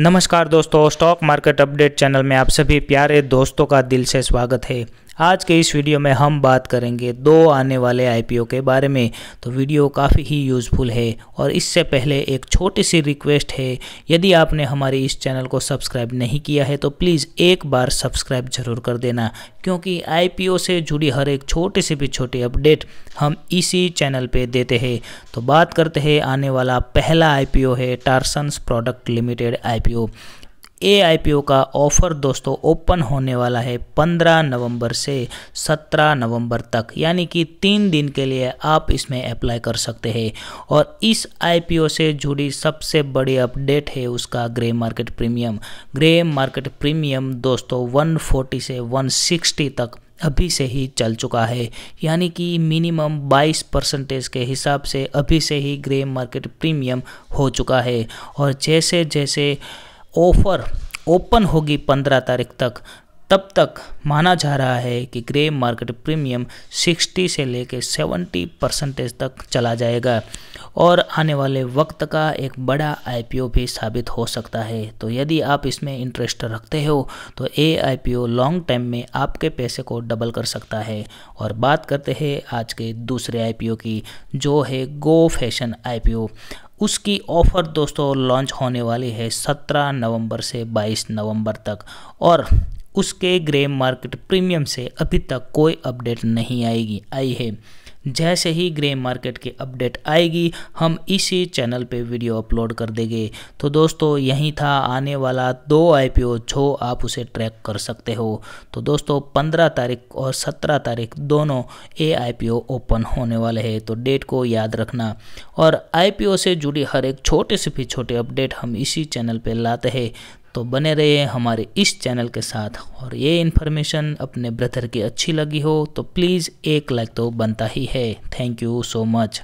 नमस्कार दोस्तों stock market update channel में आप सभी प्यारे दोस्तों का दिल से स्वागत है आज के इस वीडियो में हम बात करेंगे दो आने वाले आईपीओ के बारे में तो वीडियो काफ़ी ही यूज़फुल है और इससे पहले एक छोटी सी रिक्वेस्ट है यदि आपने हमारे इस चैनल को सब्सक्राइब नहीं किया है तो प्लीज़ एक बार सब्सक्राइब ज़रूर कर देना क्योंकि आईपीओ से जुड़ी हर एक छोटी सी भी छोटी अपडेट हम इसी चैनल पर देते हैं तो बात करते हैं आने वाला पहला आई है टारसन्स प्रोडक्ट लिमिटेड आई आईपीओ ए आईपीओ का ऑफ़र दोस्तों ओपन होने वाला है 15 नवंबर से 17 नवंबर तक यानी कि तीन दिन के लिए आप इसमें अप्लाई कर सकते हैं और इस आईपीओ से जुड़ी सबसे बड़ी अपडेट है उसका grey market premium grey market premium दोस्तों 140 से 160 तक अभी से ही चल चुका है यानी कि मिनिमम 22 परसेंटेज के हिसाब से अभी से ही ग्रे मार्केट प्रीमियम हो चुका है और जैसे जैसे ऑफ़र ओपन होगी पंद्रह तारीख तक तब तक माना जा रहा है कि ग्रे मार्केट प्रीमियम 60 से लेकर 70 परसेंटेज तक चला जाएगा और आने वाले वक्त का एक बड़ा आईपीओ भी साबित हो सकता है तो यदि आप इसमें इंटरेस्ट रखते हो तो ए आईपीओ लॉन्ग टर्म में आपके पैसे को डबल कर सकता है और बात करते हैं आज के दूसरे आईपीओ की जो है गो फैशन आई उसकी ऑफ़र दोस्तों लॉन्च होने वाली है 17 नवंबर से 22 नवंबर तक और उसके ग्रे मार्केट प्रीमियम से अभी तक कोई अपडेट नहीं आएगी आई है जैसे ही ग्रे मार्केट की अपडेट आएगी हम इसी चैनल पे वीडियो अपलोड कर देंगे तो दोस्तों यही था आने वाला दो आईपीओ जो आप उसे ट्रैक कर सकते हो तो दोस्तों 15 तारीख और 17 तारीख दोनों ए आईपीओ ओपन होने वाले हैं तो डेट को याद रखना और आईपीओ से जुड़ी हर एक छोटे से भी छोटे अपडेट हम इसी चैनल पर लाते हैं तो बने रहिए हमारे इस चैनल के साथ और ये इन्फॉर्मेशन अपने ब्रदर की अच्छी लगी हो तो प्लीज़ एक लाइक तो बनता ही है थैंक यू सो मच